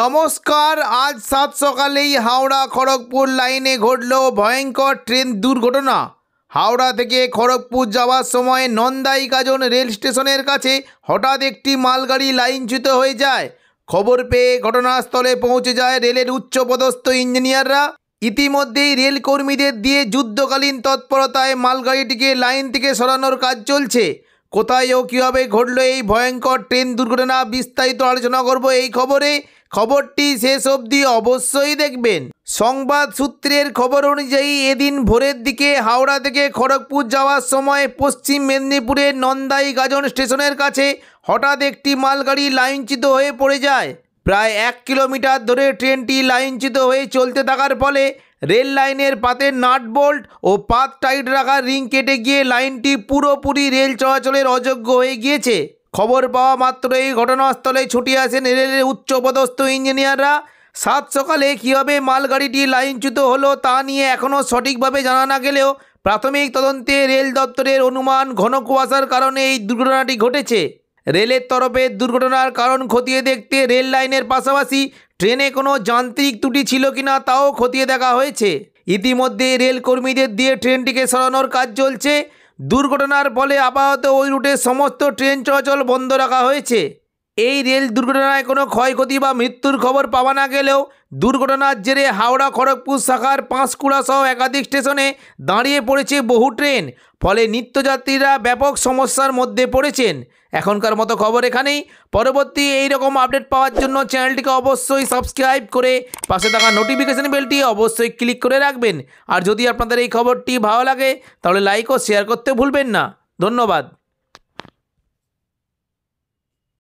নমস্কার আজ সাত সকালেই হাওড়া খড়গপুর লাইনে ঘটল ভয়ঙ্কর ট্রেন দুর্ঘটনা হাওড়া থেকে খড়গপুর যাওয়ার সময় গাজন রেল স্টেশনের কাছে হঠাৎ একটি মালগাড়ি লাইনচ্যুত হয়ে যায় খবর পেয়ে ঘটনাস্থলে পৌঁছে যায় রেলের উচ্চপদস্থ ইঞ্জিনিয়াররা ইতিমধ্যেই রেলকর্মীদের দিয়ে যুদ্ধকালীন তৎপরতায় মালগাড়িটিকে লাইন থেকে সরানোর কাজ চলছে কোথায় ও কীভাবে ঘটল এই ভয়ঙ্কর ট্রেন দুর্ঘটনা বিস্তারিত আলোচনা করব এই খবরে খবরটি শেষ অবধি অবশ্যই দেখবেন সংবাদ সূত্রের খবর অনুযায়ী এদিন ভোরের দিকে হাওড়া থেকে খড়গপুর যাওয়ার সময় পশ্চিম মেদিনীপুরের নন্দাই গাজন স্টেশনের কাছে হঠাৎ একটি মালগাড়ি লাইনচ্যুত হয়ে পড়ে যায় প্রায় এক কিলোমিটার ধরে ট্রেনটি লাইনচ্যুত হয়ে চলতে থাকার ফলে রেল লাইনের পাতে নাট বোল্ট ও পাত টাইট রাখার রিং কেটে গিয়ে লাইনটি পুরোপুরি রেল চলাচলের অযোগ্য হয়ে গিয়েছে খবর পাওয়া মাত্র এই ঘটনাস্থলে ছুটি আসেন রেলের উচ্চপদস্থ ইঞ্জিনিয়াররা সাত সকালে কীভাবে মালগাড়িটি লাইনচ্যুত হলো তা নিয়ে এখনও সঠিকভাবে জানা না গেলেও প্রাথমিক তদন্তে রেল দপ্তরের অনুমান ঘন কুয়াশার কারণে এই দুর্ঘটনাটি ঘটেছে রেলের তরফে দুর্ঘটনার কারণ খতিয়ে দেখতে রেল লাইনের পাশাপাশি ট্রেনে কোনো যান্ত্রিক ত্রুটি ছিল কিনা তাও খতিয়ে দেখা হয়েছে ইতিমধ্যে রেলকর্মীদের দিয়ে ট্রেনটিকে সরানোর কাজ চলছে দুর্ঘটনার ফলে আপাতত ওই রুটে সমস্ত ট্রেন চলাচল বন্ধ রাখা হয়েছে এই রেল দুর্ঘটনায় কোনো ক্ষয়ক্ষতি বা মৃত্যুর খবর পাওয়া না গেলেও দুর্ঘটনার জেরে হাওড়া খড়গপুর শাখার পাঁশকুড়া সহ একাধিক স্টেশনে দাঁড়িয়ে পড়েছে বহু ট্রেন ফলে নিত্যযাত্রীরা ব্যাপক সমস্যার মধ্যে পড়েছেন এখনকার মতো খবর এখানেই পরবর্তী এই রকম আপডেট পাওয়ার জন্য চ্যানেলটিকে অবশ্যই সাবস্ক্রাইব করে পাশে থাকা নোটিফিকেশান বেলটি অবশ্যই ক্লিক করে রাখবেন আর যদি আপনাদের এই খবরটি ভালো লাগে তাহলে লাইক ও শেয়ার করতে ভুলবেন না ধন্যবাদ